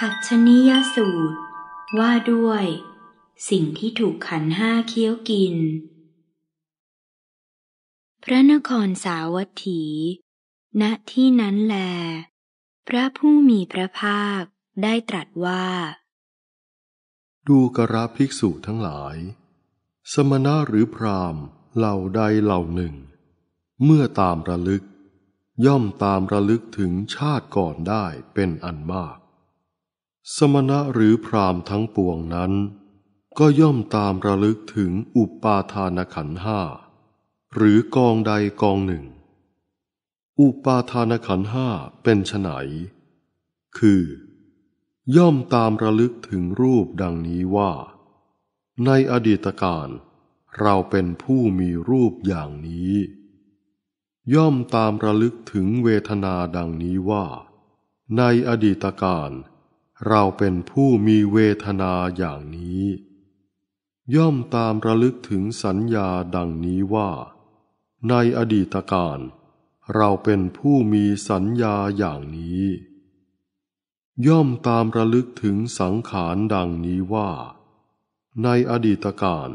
ขัดชนิยสูตรว่าด้วย สิ่งที่ถูกขันห้าเคี้ยวกิน พระนครสาวัตถีณที่นั้นแล พระผู้มีพระภาคได้ตรัสว่า ดูกระภิกษุทั้งหลาย สมณะหรือพรามเหล่าใดเหล่าหนึ่ง เมื่อตามระลึกย่อมตามระลึกถึงชาติก่อนได้เป็นอันมากสมณะหรือพรามทั้งปวงนั้น ก็ย่อมตามระลึกถึงอุปาทานขันห้าหรือกองใดกองหนึ่ง อุปาทานขันห้าเป็นไฉนคือ ย่อมตามระลึกถึงรูปดังนี้ว่า ในอดีตการ เราเป็นผู้มีรูปอย่างนี้ ย่อมตามระลึกถึงเวทนาดังนี้ว่า ในอดีตการเเราเป็นผู้มีเวทนาอย่างนี้ ย่อมตามระลึกถึงสัญญาดังนี้ว่า ในอดีตการ เราเป็นผู้มีสัญญาอย่างนี้ ย่อมตามระลึกถึงสังขารดังนี้ว่า ในอดีตการ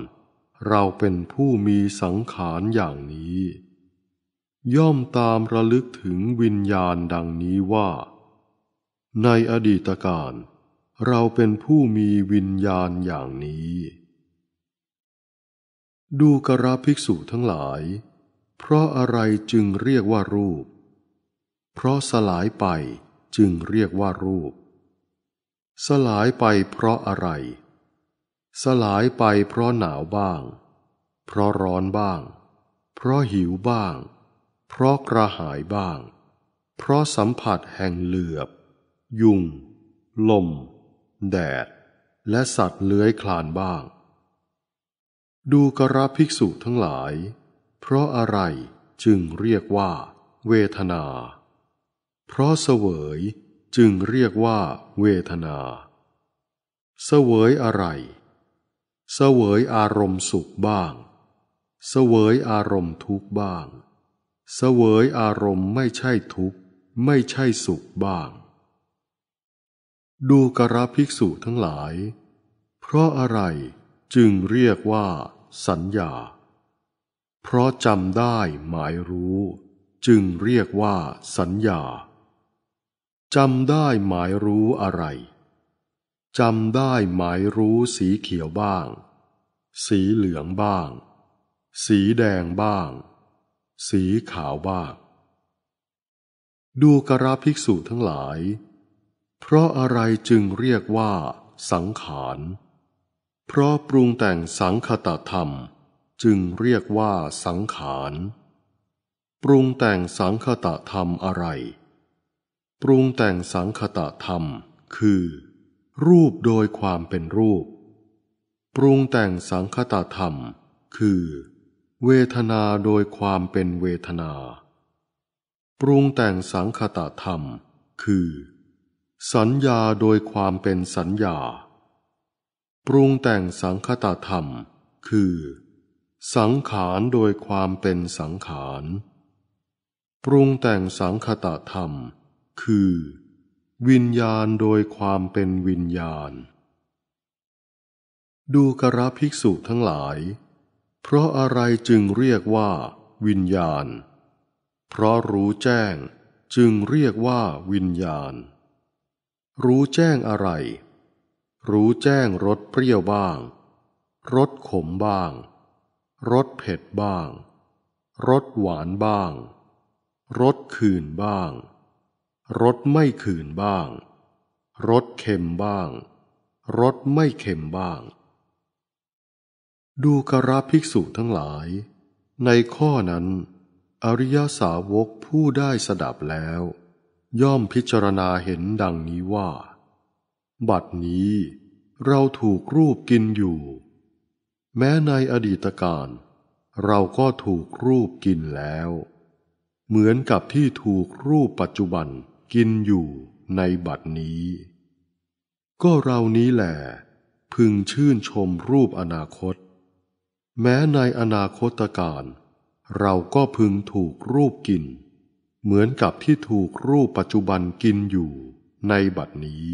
เราเป็นผู้มีสังขารอย่างนี้ ย่อมตามระลึกถึงวิญญาณดังนี้ว่าในอดีตการเราเป็นผู้มีวิญญาณอย่างนี้ ดูกราภิกษุทั้งหลาย เพราะอะไรจึงเรียกว่ารูป เพราะสลายไปจึงเรียกว่ารูป สลายไปเพราะอะไร สลายไปเพราะหนาวบ้าง เพราะร้อนบ้าง เพราะหิวบ้าง เพราะกระหายบ้าง เพราะสัมผัสแห่งเหลือบยุง ลม แดด และสัตว์เลื้อยคลานบ้าง ดูกระภิกษุทั้งหลาย เพราะอะไรจึงเรียกว่า เวทนา เพราะเสวยจึงเรียกว่าเวทนา เสวยอะไร เสวยอารมณ์สุขบ้าง เสวยอารมณ์ทุกข์บ้าง เสวยอารมณ์ไม่ใช่ทุกข์ไม่ใช่สุขบ้างดูกระภิกษุทั้งหลาย เพราะอะไรจึงเรียกว่า สัญญา เพราะจำได้หมายรู้ จึงเรียกว่าสัญญา จำได้หมายรู้อะไร จำได้หมายรู้สีเขียวบ้าง สีเหลืองบ้าง สีแดงบ้าง สีขาวบ้าง ดูกระภิกษุทั้งหลายเพราะอะไรจึงเรียกว่าสังขาร เพราะปรุงแต่งสังคตธรรมจึงเรียกว่าสังขาร ปรุงแต่งสังคตธรรมอะไร ปรุงแต่งสังคตธรรมคือ รูปโดยความเป็นรูป ปรุงแต่งสังคตธรรมคือ เวทนาโดยความเป็นเวทนา ปรุงแต่งสังคตธรรมคือสัญญาโดยความเป็นสัญญา ปรุงแต่งสังคตธรรม คือ สังขารโดยความเป็นสังขาร ปรุงแต่งสังคตธรรม คือ วิญญาณโดยความเป็นวิญญาณ ดูกระภิกษุทั้งหลาย เพราะอะไรจึงเรียกว่า วิญญาณ เพราะรู้แจ้งจึงเรียกว่าวิญญาณรู้แจ้งอะไร รู้แจ้งรสเปรี้ยวบ้าง รสขมบ้าง รสเผ็ดบ้าง รสหวานบ้าง รสขื่นบ้าง รสไม่ขื่นบ้าง รสเค็มบ้าง รสไม่เค็มบ้าง ดูกราภิกษุทั้งหลาย ในข้อนั้น อริยสาวกผู้ได้สดับแล้วย่อมพิจารณาเห็นดังนี้ว่า บัดนี้เราถูกรูปกินอยู่ แม้ในอดีตการเราก็ถูกรูปกินแล้ว เหมือนกับที่ถูกรูปปัจจุบันกินอยู่ในบัดนี้ ก็เรานี้แหละพึงชื่นชมรูปอนาคต แม้ในอนาคตการเราก็พึงถูกรูปกินเหมือนกับที่ถูกรูปปัจจุบันกินอยู่ในบัดนี้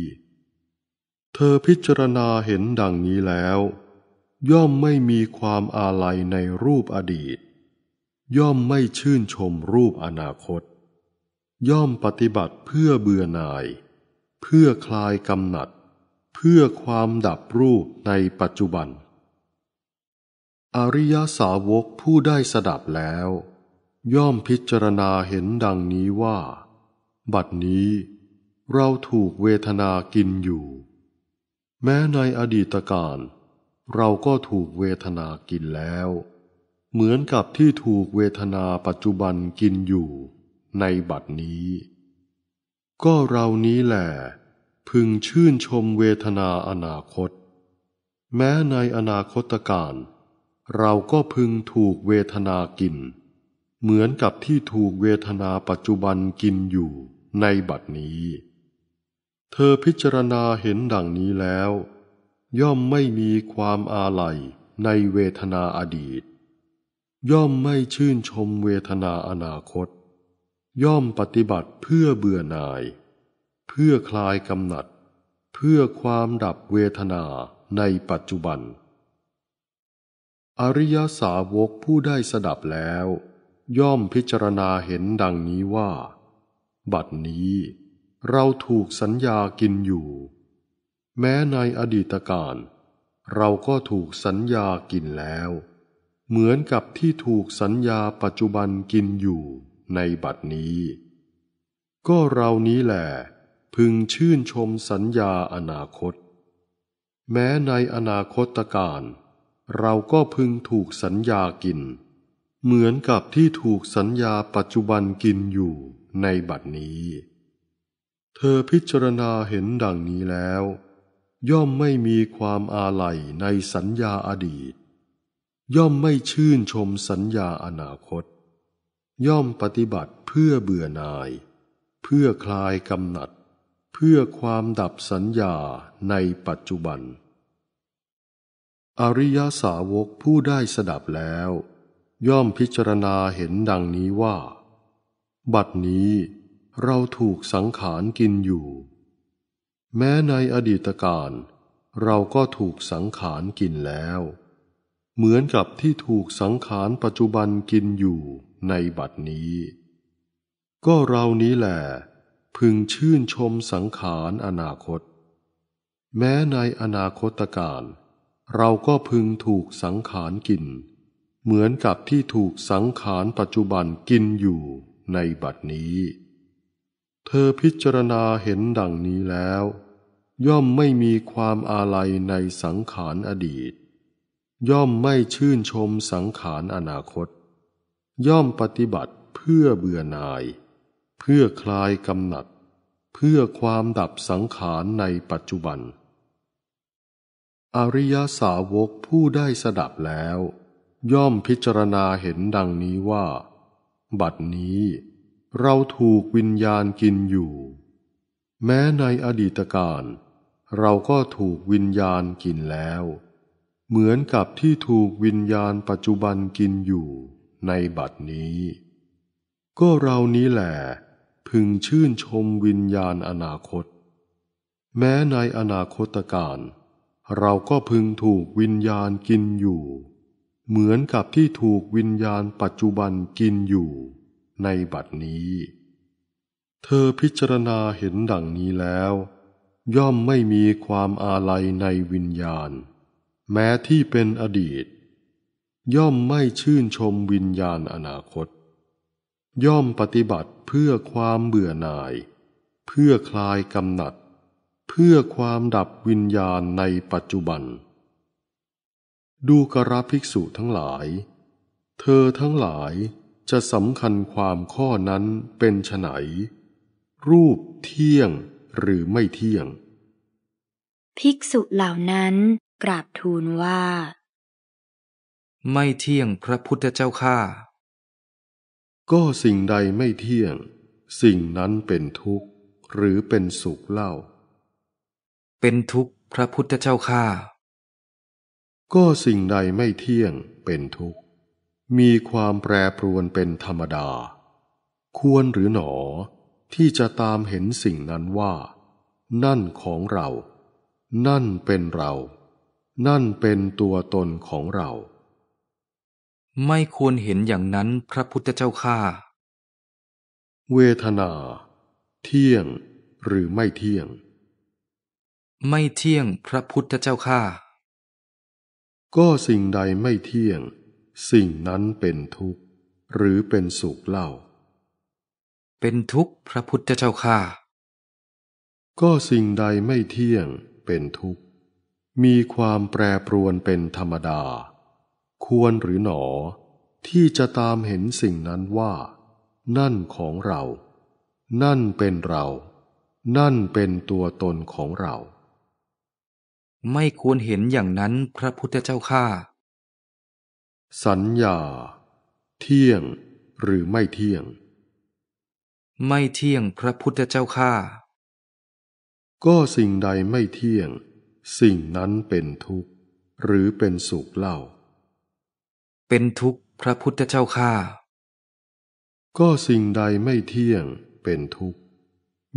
เธอพิจารณาเห็นดังนี้แล้ว ย่อมไม่มีความอาลัยในรูปอดีต ย่อมไม่ชื่นชมรูปอนาคต ย่อมปฏิบัติเพื่อเบื่อหน่าย เพื่อคลายกำหนัด เพื่อความดับรูปในปัจจุบัน อริยสาวกผู้ได้สดับแล้วย่อมพิจารณาเห็นดังนี้ว่า บัดนี้เราถูกเวทนากินอยู่ แม้ในอดีตการเราก็ถูกเวทนากินแล้ว เหมือนกับที่ถูกเวทนาปัจจุบันกินอยู่ ในบัดนี้ ก็เรานี้แหละพึงชื่นชมเวทนาอนาคต แม้ในอนาคตการเราก็พึงถูกเวทนากินเหมือนกับที่ถูกเวทนาปัจจุบันกินอยู่ในบัดนี้ เธอพิจารณาเห็นดังนี้แล้ว ย่อมไม่มีความอาลัยในเวทนาอดีต ย่อมไม่ชื่นชมเวทนาอนาคต ย่อมปฏิบัติเพื่อเบื่อหน่าย เพื่อคลายกำหนัด เพื่อความดับเวทนาในปัจจุบัน อริยสาวกผู้ได้สดับแล้วย่อมพิจารณาเห็นดังนี้ว่า บัดนี้เราถูกสัญญากินอยู่ แม้ในอดีตการเราก็ถูกสัญญากินแล้ว เหมือนกับที่ถูกสัญญาปัจจุบันกินอยู่ในบัดนี้ ก็เรานี้แหละพึงชื่นชมสัญญาอนาคต แม้ในอนาคตการ เราก็พึงถูกสัญญากินเหมือนกับที่ถูกสัญญาปัจจุบันกินอยู่ในบัดนี้ เธอพิจารณาเห็นดังนี้แล้ว ย่อมไม่มีความอาลัยในสัญญาอดีต ย่อมไม่ชื่นชมสัญญาอนาคต ย่อมปฏิบัติเพื่อเบื่อหน่าย เพื่อคลายกำหนัด เพื่อความดับสัญญาในปัจจุบัน อริยสาวกผู้ได้สดับแล้วย่อมพิจารณาเห็นดังนี้ว่า บัดนี้เราถูกสังขารกินอยู่ แม้ในอดีตการเราก็ถูกสังขารกินแล้ว เหมือนกับที่ถูกสังขารปัจจุบันกินอยู่ในบัดนี้ ก็เรานี้แหละพึงชื่นชมสังขารอนาคต แม้ในอนาคตการเราก็พึงถูกสังขารกินเหมือนกับที่ถูกสังขารปัจจุบันกินอยู่ในบัดนี้ เธอพิจารณาเห็นดังนี้แล้ว ย่อมไม่มีความอาลัยในสังขารอดีต ย่อมไม่ชื่นชมสังขารอนาคต ย่อมปฏิบัติเพื่อเบื่อหน่าย เพื่อคลายกำหนัด เพื่อความดับสังขารในปัจจุบัน อริยสาวกผู้ได้สดับแล้วย่อมพิจารณาเห็นดังนี้ว่า บัดนี้ เราถูกวิญญาณกินอยู่ แม้ในอดีตการเราก็ถูกวิญญาณกินแล้ว เหมือนกับที่ถูกวิญญาณปัจจุบันกินอยู่ในบัดนี้ ก็เรานี้แหละพึงชื่นชมวิญญาณอนาคต แม้ในอนาคตการเราก็พึงถูกวิญญาณกินอยู่เหมือนกับที่ถูกวิญญาณปัจจุบันกินอยู่ในบัดนี้ เธอพิจารณาเห็นดังนี้แล้ว ย่อมไม่มีความอาลัยในวิญญาณ แม้ที่เป็นอดีต ย่อมไม่ชื่นชมวิญญาณอนาคต ย่อมปฏิบัติเพื่อความเบื่อหน่าย เพื่อคลายกำหนัด เพื่อความดับวิญญาณในปัจจุบันดูกราภิกษุทั้งหลาย เธอทั้งหลายจะสำคัญความข้อนั้นเป็นไนรูปเที่ยงหรือไม่เที่ยง ภิกษุเหล่านั้นกราบทูลว่า ไม่เที่ยงพระพุทธเจ้าข้าก็สิ่งใดไม่เที่ยง สิ่งนั้นเป็นทุกข์หรือเป็นสุขเล่า เป็นทุกข์พระพุทธเจ้าข้าก็สิ่งใดไม่เที่ยงเป็นทุกข์ มีความแปรปรวนเป็นธรรมดา ควรหรือหนอที่จะตามเห็นสิ่งนั้นว่า นั่นของเรา นั่นเป็นเรา นั่นเป็นตัวตนของเรา ไม่ควรเห็นอย่างนั้นพระพุทธเจ้าข้าเวทนา เที่ยงหรือไม่เที่ยง ไม่เที่ยงพระพุทธเจ้าข้าก็สิ่งใดไม่เที่ยงสิ่งนั้นเป็นทุกข์หรือเป็นสุขเล่า เป็นทุกข์พระพุทธเจ้าข้าก็สิ่งใดไม่เที่ยงเป็นทุกข์ มีความแปรปรวนเป็นธรรมดา ควรหรือหนอที่จะตามเห็นสิ่งนั้นว่า นั่นของเรานั่นเป็นเรา นั่นเป็นตัวตนของเราไม่ควรเห็นอย่างนั้นพระพุทธเจ้าข้าสัญญา เที่ยงหรือไม่เที่ยง ไม่เที่ยงพระพุทธเจ้าข้าก็สิ่งใดไม่เที่ยงสิ่งนั้นเป็นทุกข์หรือเป็นสุขเล่า เป็นทุกข์พระพุทธเจ้าข้าก็สิ่งใดไม่เที่ยงเป็นทุกข์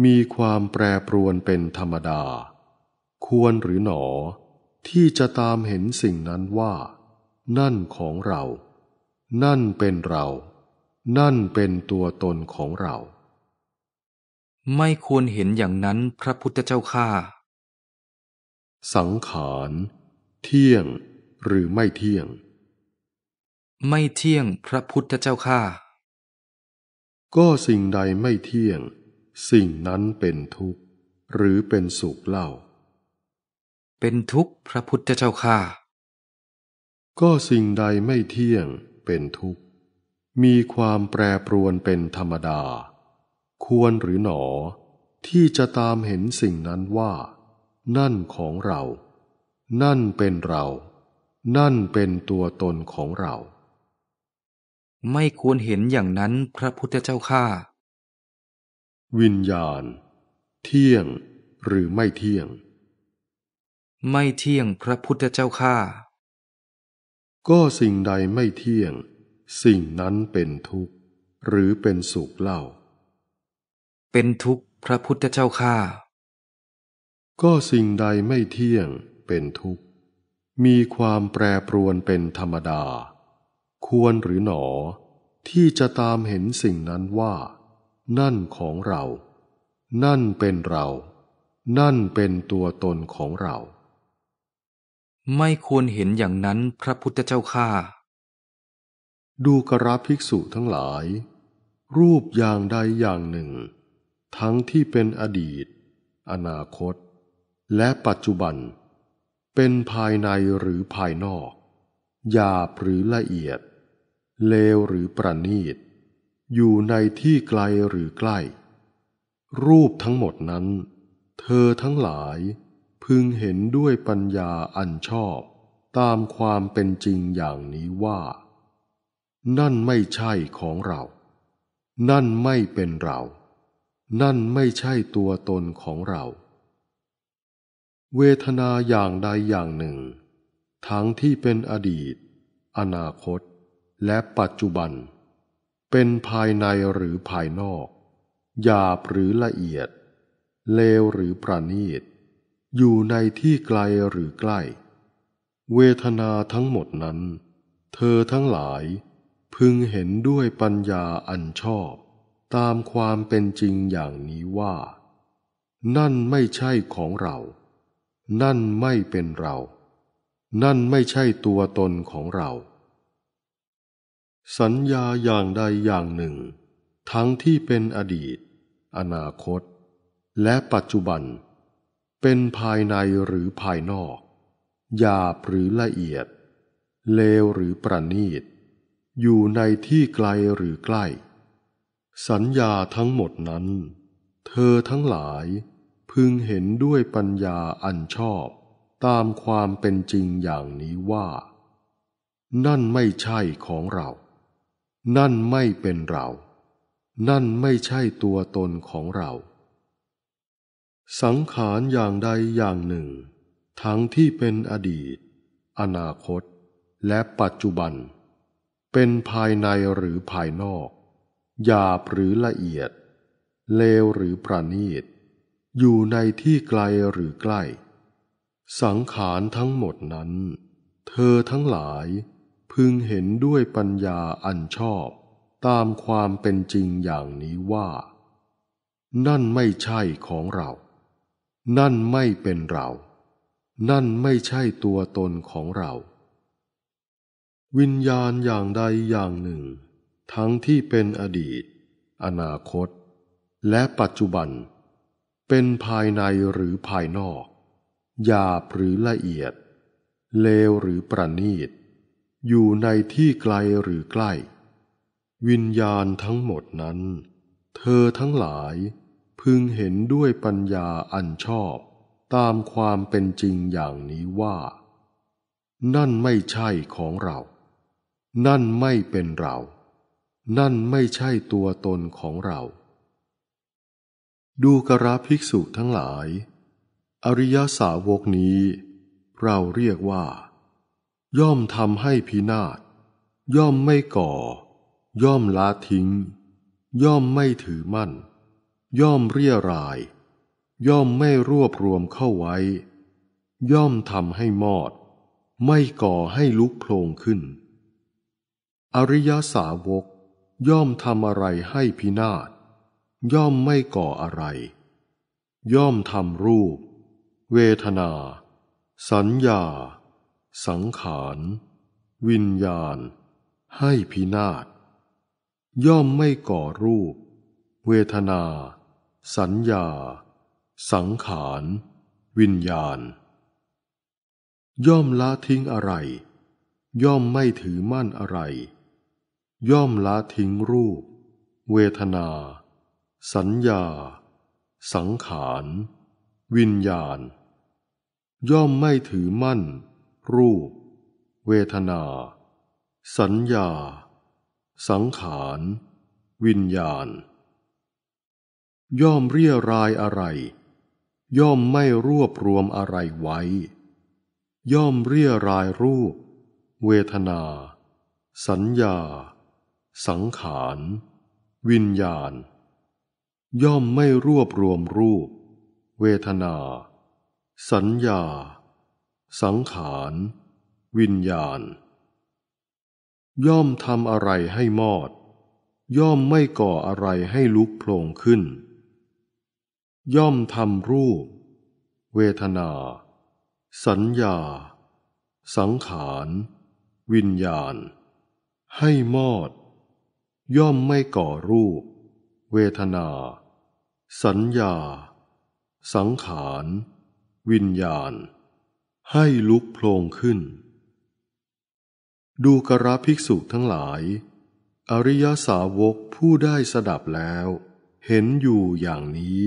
มีความแปรปรวนเป็นธรรมดาควรหรือหนอที่จะตามเห็นสิ่งนั้นว่านั่นของเรา นั่นเป็นเรา นั่นเป็นตัวตนของเรา ไม่ควรเห็นอย่างนั้นพระพุทธเจ้าข้าสังขารเที่ยงหรือไม่เที่ยง ไม่เที่ยงพระพุทธเจ้าข้าก็สิ่งใดไม่เที่ยงสิ่งนั้นเป็นทุกข์หรือเป็นสุขเล่าเป็นทุกข์พระพุทธเจ้าข้า ก็สิ่งใดไม่เที่ยงเป็นทุกข์ มีความแปรปรวนเป็นธรรมดา ควรหรือหนอ ที่จะตามเห็นสิ่งนั้นว่า นั่นของเรา นั่นเป็นเรา นั่นเป็นตัวตนของเรา ไม่ควรเห็นอย่างนั้นพระพุทธเจ้าข้า วิญญาณ เที่ยงหรือไม่เที่ยงไม่เที่ยงพระพุทธเจ้าข้า ก็สิ่งใดไม่เที่ยง สิ่งนั้นเป็นทุกข์หรือเป็นสุขเล่า เป็นทุกข์พระพุทธเจ้าข้า ก็สิ่งใดไม่เที่ยงเป็นทุกข์ มีความแปรปรวนเป็นธรรมดา ควรหรือหนอที่จะตามเห็นสิ่งนั้นว่า นั่นของเรา นั่นเป็นเรา นั่นเป็นตัวตนของเราไม่ควรเห็นอย่างนั้นพระพุทธเจ้าข้า ดูกราภิกษุทั้งหลาย รูปอย่างใดอย่างหนึ่ง ทั้งที่เป็นอดีต อนาคต และปัจจุบัน เป็นภายในหรือภายนอกหยาบหรือละเอียด เลวหรือประณีต อยู่ในที่ไกลหรือใกล้ รูปทั้งหมดนั้น เธอทั้งหลายพึงเห็นด้วยปัญญาอันชอบตามความเป็นจริงอย่างนี้ว่า นั่นไม่ใช่ของเรา นั่นไม่เป็นเรา นั่นไม่ใช่ตัวตนของเรา เวทนาอย่างใดอย่างหนึ่ง ทั้งที่เป็นอดีต อนาคต และปัจจุบัน เป็นภายในหรือภายนอก หยาบหรือละเอียด เลวหรือประณีตอยู่ในที่ไกลหรือใกล้ เวทนาทั้งหมดนั้น เธอทั้งหลาย พึงเห็นด้วยปัญญาอันชอบ ตามความเป็นจริงอย่างนี้ว่า นั่นไม่ใช่ของเรา นั่นไม่เป็นเรา นั่นไม่ใช่ตัวตนของเรา สัญญาอย่างใดอย่างหนึ่ง ทั้งที่เป็นอดีต อนาคต และปัจจุบันเเป็นภายในหรือภายนอกหยาบหรือละเอียด เลวหรือประณีต อยู่ในที่ไกลหรือใกล้ สัญญาทั้งหมดนั้น เธอทั้งหลายพึงเห็นด้วยปัญญาอันชอบตามความเป็นจริงอย่างนี้ว่า นั่นไม่ใช่ของเรา นั่นไม่เป็นเรา นั่นไม่ใช่ตัวตนของเราสังขารอย่างใดอย่างหนึ่ง ทั้งที่เป็นอดีต อนาคต และปัจจุบัน เป็นภายในหรือภายนอกหยาบหรือละเอียด เลวหรือประณีต อยู่ในที่ไกลหรือใกล้ สังขารทั้งหมดนั้น เธอทั้งหลาย พึงเห็นด้วยปัญญาอันชอบ ตามความเป็นจริงอย่างนี้ว่านั่นไม่ใช่ของเรานั่นไม่เป็นเรา นั่นไม่ใช่ตัวตนของเรา วิญญาณอย่างใดอย่างหนึ่ง ทั้งที่เป็นอดีต อนาคต และปัจจุบัน เป็นภายในหรือภายนอก หยาบหรือละเอียด เลวหรือประณีต อยู่ในที่ไกลหรือใกล้ วิญญาณทั้งหมดนั้น เธอทั้งหลายพึงเห็นด้วยปัญญาอันชอบตามความเป็นจริงอย่างนี้ว่า นั่นไม่ใช่ของเรา นั่นไม่เป็นเรา นั่นไม่ใช่ตัวตนของเรา ดูกราภิกษุทั้งหลาย อริยสาวกนี้ เราเรียกว่า ย่อมทำให้พินาศ ย่อมไม่ก่อ ย่อมละทิ้ง ย่อมไม่ถือมั่นย่อมเรียราย ย่อมไม่รวบรวมเข้าไว้ ย่อมทำให้มอด ไม่ก่อให้ลุกโพลงขึ้น อริยสาวก ย่อมทำอะไรให้พินาศย่อมไม่ก่ออะไร ย่อมทำรูป เวทนา สัญญา สังขาร วิญญาณ ให้พินาศย่อมไม่ก่อรูป เวทนาสัญญา สังขาร วิญญาณ ย่อมละทิ้งอะไร ย่อมไม่ถือมั่นอะไร ย่อมละทิ้งรูป เวทนา สัญญา สังขาร วิญญาณ ย่อมไม่ถือมั่น รูป เวทนา สัญญา สังขาร วิญญาณย่อมเรียรายอะไร ย่อมไม่รวบรวมอะไรไว้ ย่อมเรียรายรูป เวทนา สัญญา สังขารวิญญาณ ย่อมไม่รวบรวมรูป เวทนา สัญญา สังขารวิญญาณ ย่อมทำอะไรให้มอด ย่อมไม่ก่ออะไรให้ลุกโผล่ขึ้นย่อมทำรูป เวทนา สัญญา สังขาร วิญญาณ ให้มอด ย่อมไม่ก่อรูป เวทนา สัญญา สังขาร วิญญาณ ให้ลุกโพลงขึ้น ดูกระภิกษุทั้งหลาย อริยสาวกผู้ได้สดับแล้วเห็นอยู่อย่างนี้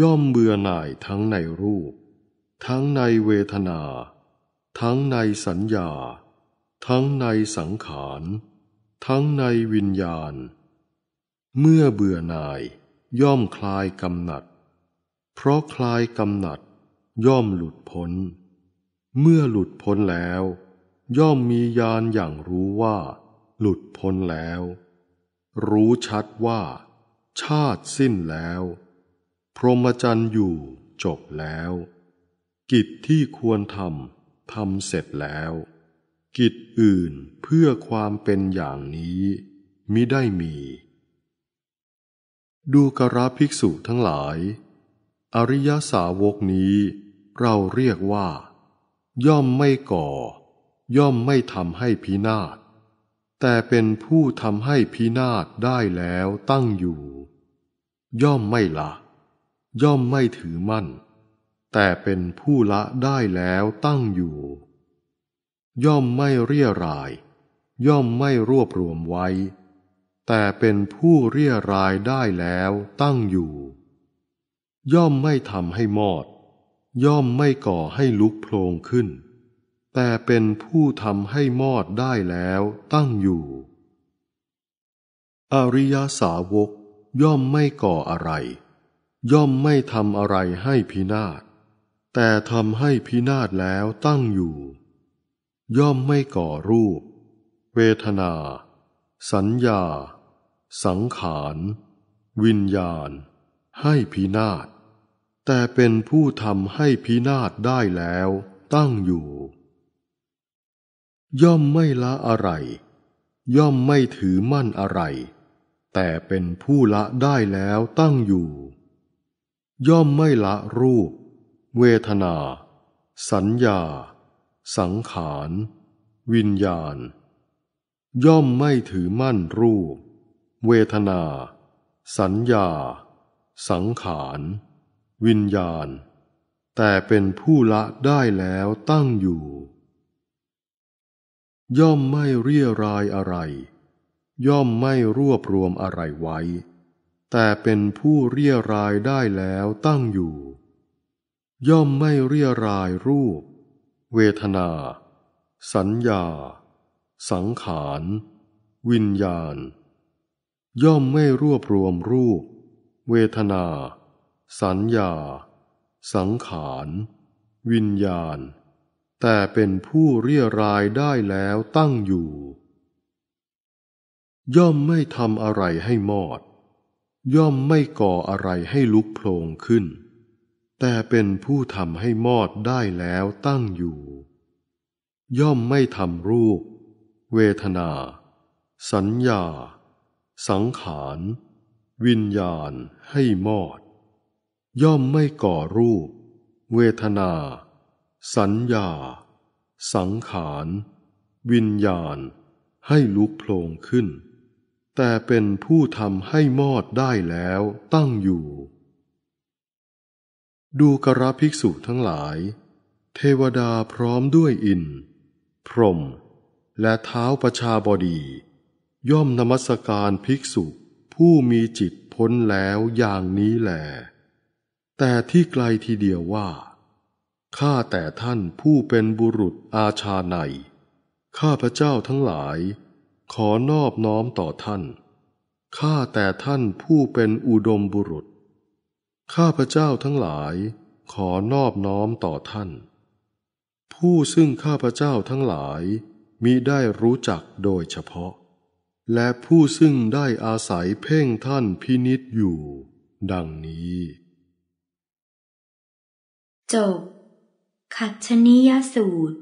ย่อมเบื่อหน่ายทั้งในรูป ทั้งในเวทนา ทั้งในสัญญา ทั้งในสังขาร ทั้งในวิญญาณ เมื่อเบื่อหน่าย ย่อมคลายกำหนัด เพราะคลายกำหนัดย่อมหลุดพ้น เมื่อหลุดพ้นแล้ว ย่อมมีญาณอย่างรู้ว่า หลุดพ้นแล้ว รู้ชัดว่า ชาติสิ้นแล้วพรหมจรรย์อยู่จบแล้ว กิจที่ควรทำทำเสร็จแล้ว กิจอื่นเพื่อความเป็นอย่างนี้ มิได้มี ดูกราภิกษุทั้งหลาย อริยสาวกนี้เราเรียกว่า ย่อมไม่ก่อ ย่อมไม่ทำให้พินาศแต่เป็นผู้ทำให้พินาศได้แล้วตั้งอยู่ ย่อมไม่ละย่อมไม่ถือมั่น แต่เป็นผู้ละได้แล้วตั้งอยู่ ย่อมไม่เรียราย ย่อมไม่รวบรวมไว้ แต่เป็นผู้เรียรายได้แล้วตั้งอยู่ ย่อมไม่ทำให้มอด ย่อมไม่ก่อให้ลุกโพลงขึ้น แต่เป็นผู้ทำให้มอดได้แล้วตั้งอยู่ อริยสาวกย่อมไม่ก่ออะไรย่อมไม่ทำอะไรให้พินาศแต่ทำให้พินาศแล้วตั้งอยู่ ย่อมไม่ก่อรูป เวทนา สัญญา สังขาร วิญญาณ ให้พินาศแต่เป็นผู้ทำให้พินาศได้แล้ว ตั้งอยู่ ย่อมไม่ละอะไร ย่อมไม่ถือมั่นอะไร แต่เป็นผู้ละได้แล้วตั้งอยู่ย่อมไม่ละรูป เวทนา สัญญา สังขาร วิญญาณ ย่อมไม่ถือมั่นรูป เวทนาสัญญาสังขาร วิญญาณ แต่เป็นผู้ละได้แล้วตั้งอยู่ ย่อมไม่เรียรายอะไร ย่อมไม่รวบรวมอะไรไว้แต่เป็นผู้เรียรายได้แล้วตั้งอยู่ ย่อมไม่เรียรายรูป เวทนา สัญญา สังขาร วิญญาณ ย่อมไม่รวบรวมรูป เวทนา สัญญา สังขารวิญญาณ แต่เป็นผู้เรียรายได้แล้วตั้งอยู่ ย่อมไม่ทำอะไรให้หมดย่อมไม่ก่ออะไรให้ลุกโผลงขึ้น แต่เป็นผู้ทำให้มอดได้แล้วตั้งอยู่ ย่อมไม่ทำรูป เวทนา สัญญา สังขาร วิญญาณให้มอด ย่อมไม่ก่อรูป เวทนา สัญญา สังขารวิญญาณให้ลุกโผลงขึ้นแต่เป็นผู้ทำให้มอดได้แล้วตั้งอยู่ ดูกระภิกษุทั้งหลาย เทวดาพร้อมด้วยอิน พรม และเท้าประชาบดี ย่อมนมัสการภิกษุผู้มีจิตพ้นแล้วอย่างนี้แหลแต่ที่ไกลทีเดียวว่า ข้าแต่ท่านผู้เป็นบุรุษอาชาในข้าพระเจ้าทั้งหลายขอนอบน้อมต่อท่าน ข้าแต่ท่านผู้เป็นอุดมบุรุษ ข้าพระเจ้าทั้งหลายขอนอบ น้อมต่อท่าน ผู้ซึ่งข้าพระเจ้าทั้งหลายมิได้รู้จักโดยเฉพาะ และผู้ซึ่งได้อาศัยเพ่งท่านพินิษอยู่ ดังนี้จบขัตชนิยสูตร